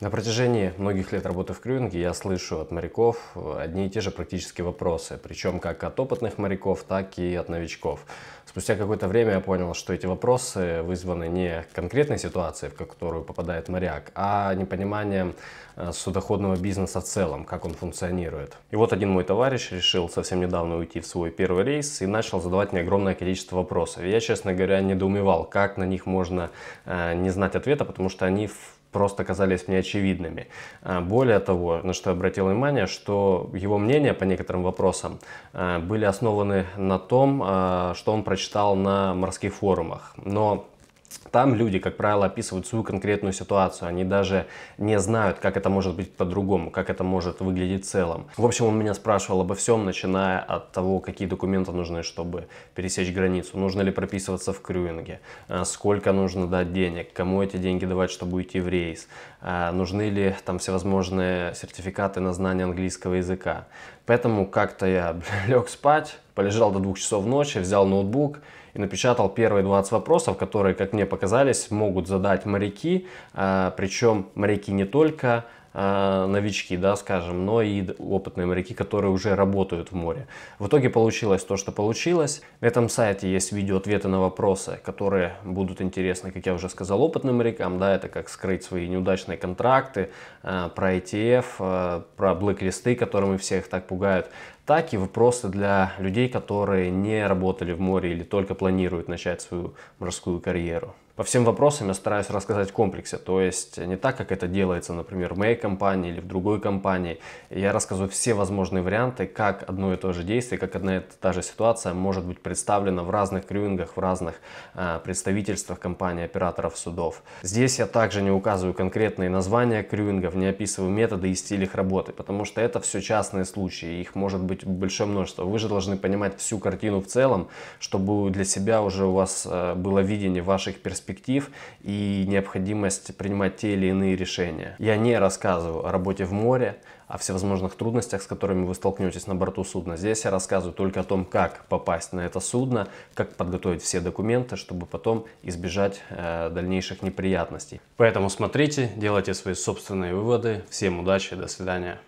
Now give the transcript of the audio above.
На протяжении многих лет работы в крюинге я слышу от моряков э, одни и те же практически вопросы, причем как от опытных моряков, так и от новичков. Спустя какое-то время я понял, что эти вопросы вызваны не конкретной ситуацией, в которую попадает моряк, а непониманием э, судоходного бизнеса в целом, как он функционирует. И вот один мой товарищ решил совсем недавно уйти в свой первый рейс и начал задавать мне огромное количество вопросов. я, честно говоря, недоумевал, как на них можно э, не знать ответа, потому что они просто казались мне очевидными. А, более того, на что я обратил внимание, что его мнения по некоторым вопросам а, были основаны на том, а, что он прочитал на морских форумах. Но там люди, как правило, описывают свою конкретную ситуацию. Они даже не знают, как это может быть по-другому, как это может выглядеть в целом. В общем, он меня спрашивал обо всем, начиная от того, какие документы нужны, чтобы пересечь границу, нужно ли прописываться в крюинге, а, сколько нужно дать денег, кому эти деньги давать, чтобы уйти в рейс, а, нужны ли там всевозможные сертификаты на знание английского языка. Поэтому как-то я лег спать, полежал до двух часов ночи, взял ноутбук и напечатал первые 20 вопросов, которые, как мне показалось, показались, могут задать моряки, а, причем моряки не только а, новички, да, скажем, но и опытные моряки, которые уже работают в море. В итоге получилось то, что получилось. На этом сайте есть видео-ответы на вопросы, которые будут интересны, как я уже сказал, опытным морякам, да, это как скрыть свои неудачные контракты, а, про ETF, про блэк-листы, которыми всех так пугают, так и вопросы для людей, которые не работали в море или только планируют начать свою морскую карьеру. По всем вопросам я стараюсь рассказать в комплексе, то есть не так, как это делается, например, в моей компании или в другой компании. Я рассказываю все возможные варианты, как одно и то же действие, как одна и та же ситуация может быть представлена в разных крюингах, в разных э, представительствах компании, операторов судов. Здесь я также не указываю конкретные названия крюингов, не описываю методы и стиль их работы, потому что это все частные случаи, их может быть большое множество. Вы же должны понимать всю картину в целом, чтобы для себя уже у вас а, было видение ваших перспектив перспектив и необходимость принимать те или иные решения. Я не рассказываю о работе в море, о всевозможных трудностях, с которыми вы столкнетесь на борту судна. Здесь я рассказываю только о том, как попасть на это судно, как подготовить все документы, чтобы потом избежать э, дальнейших неприятностей. Поэтому смотрите, делайте свои собственные выводы. Всем удачи, до свидания.